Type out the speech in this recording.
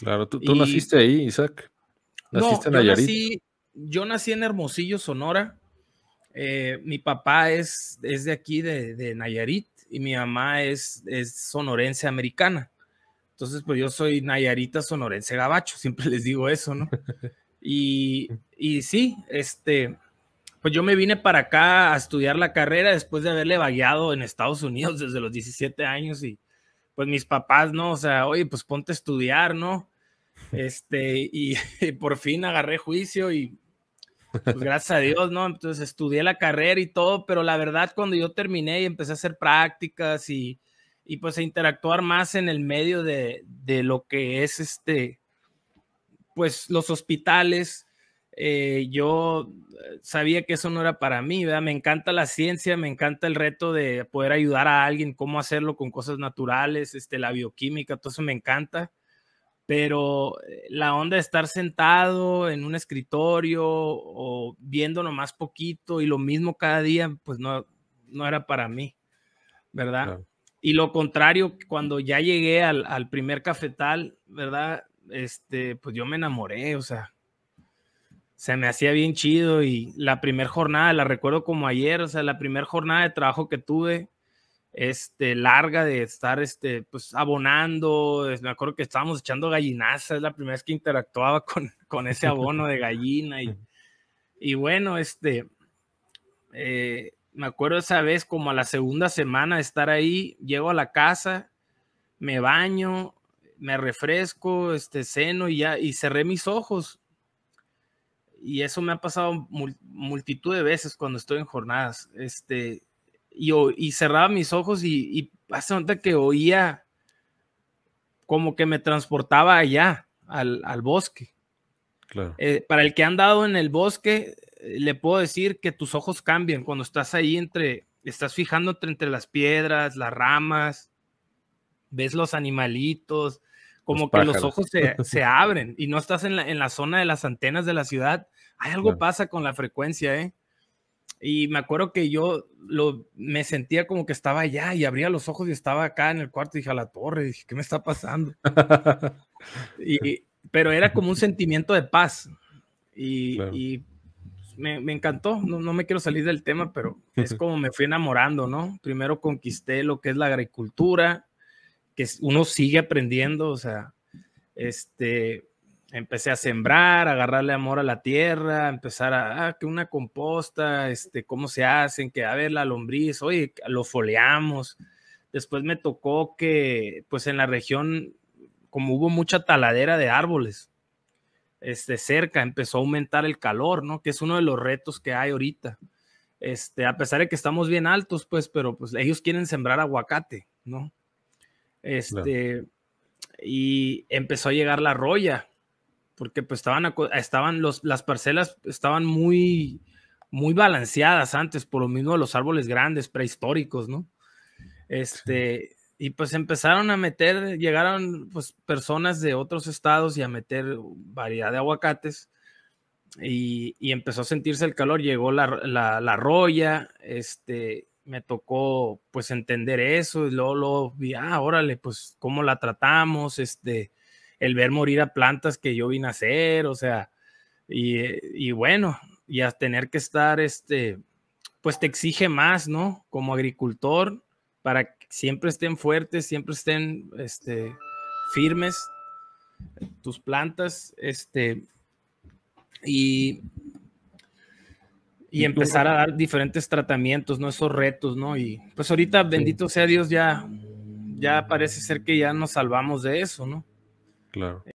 Claro, tú, naciste ahí, Isaac. no, Yo nací, yo nací en Hermosillo, Sonora. Eh, mi papá es, es de aquí, de, de, Nayarit, y mi mamá es, es sonorense americana. Entonces, pues yo soy Nayarita sonorense gabacho, siempre les digo eso, ¿no? Y, y sí, este, pues yo me vine para acá a estudiar la carrera después de haberle vagueado en Estados Unidos desde los 17 años y pues mis papás, ¿no? O sea, oye, pues ponte a estudiar, ¿no? Este, y, por fin agarré juicio y pues gracias a Dios, ¿no? Entonces estudié la carrera y todo, pero la verdad cuando yo terminé y empecé a hacer prácticas y, y pues a interactuar más en el medio de, de lo que es este, pues los hospitales, eh, yo eh, sabía que eso no era para mí, ¿verdad? Me encanta la ciencia, me encanta el reto de poder ayudar a alguien, cómo hacerlo con cosas naturales, este, la bioquímica, todo eso me encanta pero eh, la onda de estar sentado en un escritorio o viendo más poquito y lo mismo cada día, pues no, no era para mí, ¿verdad? Y lo contrario, cuando ya llegué al, al, primer cafetal, ¿verdad? Este, pues yo me enamoré, o sea, se me hacía bien chido y la primera jornada, la recuerdo como ayer, o sea, la primera jornada de trabajo que tuve, este, larga de estar este, pues, abonando. Me acuerdo que estábamos echando gallinaza, es la primera vez que interactuaba con, con ese abono de gallina. Y, bueno, este, eh, me acuerdo esa vez, como a la segunda semana de estar ahí, llego a la casa, me baño, me refresco, este, ceno y ya, y cerré mis ojos. Y eso me ha pasado multitud de veces cuando estoy en jornadas. Este, y, cerraba mis ojos y, y hace nota que oía como que me transportaba allá, al, bosque. Claro. Eh, para el que ha andado en el bosque, le puedo decir que tus ojos cambian cuando estás ahí entre, estás fijando entre las piedras, las ramas, ves los animalitos, como que los ojos se, abren y no estás en la, zona de las antenas de la ciudad. Hay algo pasa con la frecuencia, ¿eh? Y me acuerdo que yo lo, me sentía como que estaba allá y abría los ojos y estaba acá en el cuarto y dije a la torre, dije, ¿qué me está pasando? pero era como un sentimiento de paz y, me, encantó, no, no, me quiero salir del tema, pero es como me fui enamorando, ¿no? Primero conquisté lo que es la agricultura, que uno sigue aprendiendo, o sea, este, empecé a sembrar, agarrarle amor a la tierra, empezar a, ah, que una composta, este, cómo se hacen, que a ver la lombriz, oye, lo foleamos. Después me tocó que, pues en la región, como hubo mucha taladera de árboles, este, cerca empezó a aumentar el calor, ¿no? Que es uno de los retos que hay ahorita. Este, a pesar de que estamos bien altos, pues, pero pues ellos quieren sembrar aguacate, ¿no? Este, y empezó a llegar la roya, porque pues estaban, estaban los, las parcelas estaban muy, muy balanceadas antes, por lo mismo los árboles grandes, prehistóricos, ¿no? Este, y pues empezaron a meter, llegaron pues personas de otros estados y a meter variedad de aguacates y, y empezó a sentirse el calor, llegó la, la, roya, este, me tocó pues entender eso y luego, luego vi, ah, órale, pues cómo la tratamos, este, el ver morir a plantas que yo vine a hacer, o sea, y, bueno, y a tener que estar, este, pues te exige más, ¿no? Como agricultor, para que siempre estén fuertes, siempre estén, este, firmes tus plantas, este, y, y empezar a dar diferentes tratamientos, ¿no? Esos retos, ¿no? Y pues ahorita, bendito sea Dios, ya, ya parece ser que ya nos salvamos de eso, ¿no? Claro.